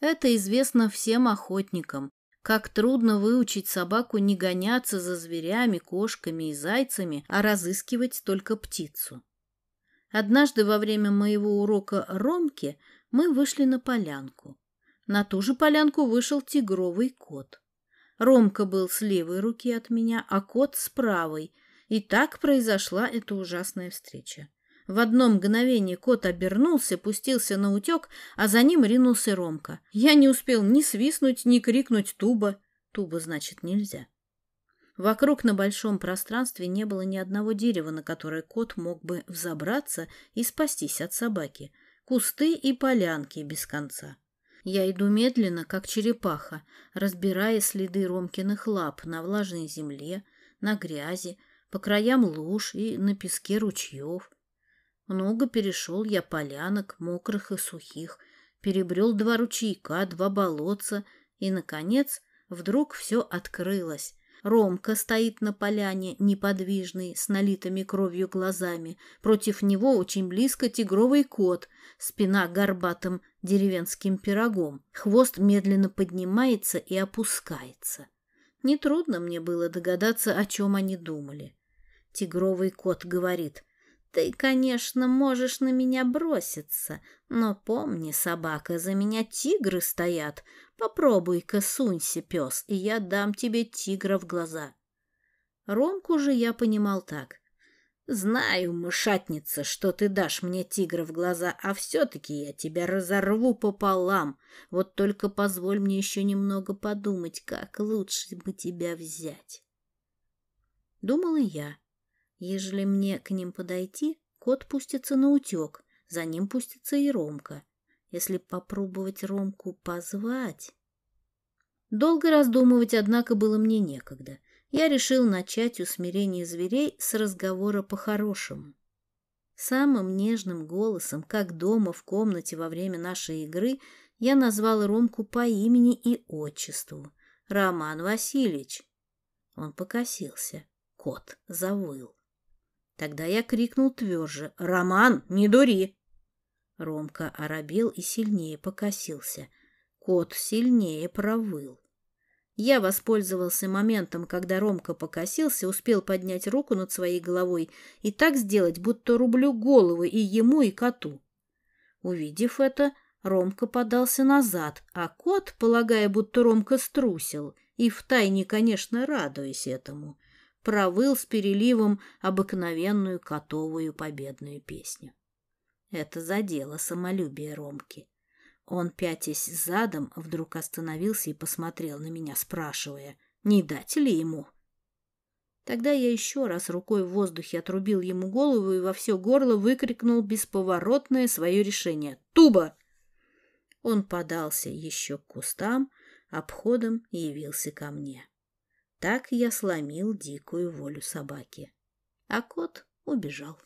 Это известно всем охотникам. Как трудно выучить собаку не гоняться за зверями, кошками и зайцами, а разыскивать только птицу. Однажды во время моего урока Ромки мы вышли на полянку. На ту же полянку вышел тигровый кот. Ромка был с левой руки от меня, а кот с правой. И так произошла эта ужасная встреча. В одно мгновение кот обернулся, пустился на утек, а за ним ринулся Ромка. Я не успел ни свистнуть, ни крикнуть «Туба!» «Туба, значит, нельзя!» Вокруг на большом пространстве не было ни одного дерева, на которое кот мог бы взобраться и спастись от собаки. Кусты и полянки без конца. Я иду медленно, как черепаха, разбирая следы Ромкиных лап на влажной земле, на грязи, по краям луж и на песке ручьев. Много перешел я полянок, мокрых и сухих, перебрел два ручейка, два болотца, и, наконец, вдруг все открылось. Ромка стоит на поляне, неподвижный, с налитыми кровью глазами. Против него очень близко тигровый кот, спина горбатым деревенским пирогом. Хвост медленно поднимается и опускается. Нетрудно мне было догадаться, о чем они думали. Тигровый кот говорит. Ты, конечно, можешь на меня броситься, но помни, собака, за меня тигры стоят. Попробуй-ка сунься, пес, и я дам тебе тигра в глаза. Ромку же я понимал так. Знаю, мышатница, что ты дашь мне тигра в глаза, а все-таки я тебя разорву пополам. Вот только позволь мне еще немного подумать, как лучше бы тебя взять. Думала я Ежели мне к ним подойти, кот пустится на утек, за ним пустится и Ромка. Если попробовать Ромку позвать... Долго раздумывать, однако, было мне некогда. Я решил начать усмирение зверей с разговора по-хорошему. Самым нежным голосом, как дома в комнате во время нашей игры, я назвал Ромку по имени и отчеству. Роман Васильевич. Он покосился. Кот завыл. Тогда я крикнул тверже «Роман, не дури!» Ромка оробел и сильнее покосился. Кот сильнее провыл. Я воспользовался моментом, когда Ромка покосился, успел поднять руку над своей головой и так сделать, будто рублю голову и ему, и коту. Увидев это, Ромка подался назад, а кот, полагая, будто Ромка струсил, и втайне, конечно, радуясь этому, провыл с переливом обыкновенную котовую победную песню. Это задело самолюбие Ромки. Он, пятясь задом, вдруг остановился и посмотрел на меня, спрашивая, не дать ли ему. Тогда я еще раз рукой в воздухе отрубил ему голову и во все горло выкрикнул бесповоротное свое решение «Туба!». Он подался еще к кустам, обходом явился ко мне. Так я сломил дикую волю собаки. А кот убежал.